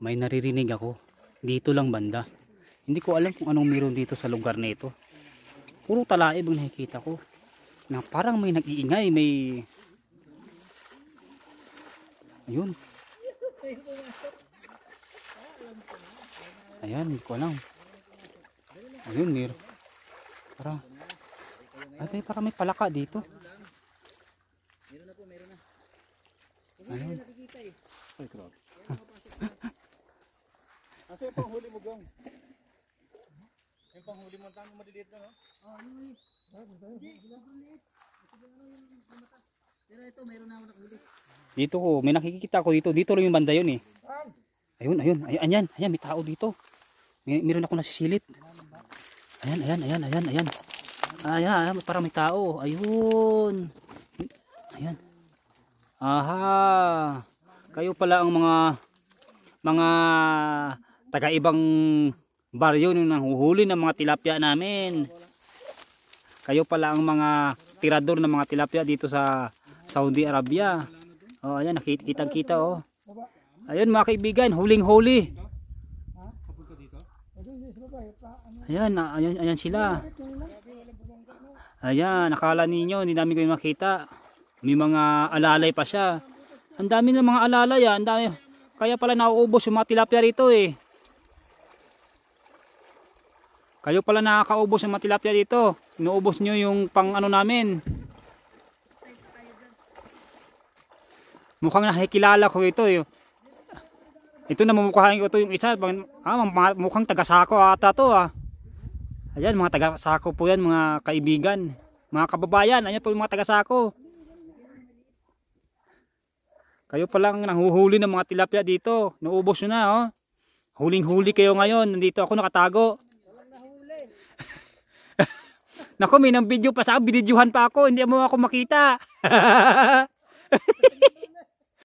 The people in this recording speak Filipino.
May naririnig ako. Dito lang banda. Hindi ko alam kung anong meron dito sa lugar na ito. Puro talaib ang nakikita ko. Na parang may nag-iingay, may... Ayun. Ayan, hindi ko alam. Ayun, meron. Parang... Ay, para may palaka dito. Ano? Ay, grabe. Ano? Asa yung panghuli mo, Gong? Yung panghuli mo, tanong maliliit na, no? Oo, oh, ano yun? Eh? Hindi, eh. maliliit. Pero ito, mayroon na ako nakahuli. Dito ko, may nakikita ko dito. Dito lang yung banda yun eh. Ayun, ayun, ayun, ayan, ayan, may tao dito. May, meron ako nasisilip. Ayan, ayan, ayan, ayan, ayan. Ayan, para may tao. Ayun. Ayan. Aha. Kayo pala ang mga mga taga-ibang baryo nung nanghuhuli ng mga tilapia namin. Kayo pala ang mga tirador ng mga tilapia dito sa Saudi Arabia. Oh, ayan nakikita-kita oh. Ayun mga kaibigan, huling-huli. Ayan, ayan, ayan sila. Ayan, nakala ninyo, hindi namin kayo makita. May mga alalay pa siya. Ang dami ng mga alalay ah. Ang dami. Kaya pala nauubos yung mga tilapia rito eh. Kayo pala nakakaubos ng mga tilapia dito. Inuubos nyo yung pang ano namin. Mukhang nakikilala ko ito eh. Ito na mumukhain ko ito yung isa. Ah, mukhang taga-sako ata to ah. Ayan mga taga-sako po yan mga kaibigan. Mga kababayan. Ayan po yung mga taga-sako. Kayo pa lang nanghuhuli ng mga tilapia dito. Naubos nyo na, oh. Huling-huli kayo ngayon. Nandito ako nakatago. Nako, may nang video pa sa akin. Binidyohan pa ako. Hindi mo ako makita.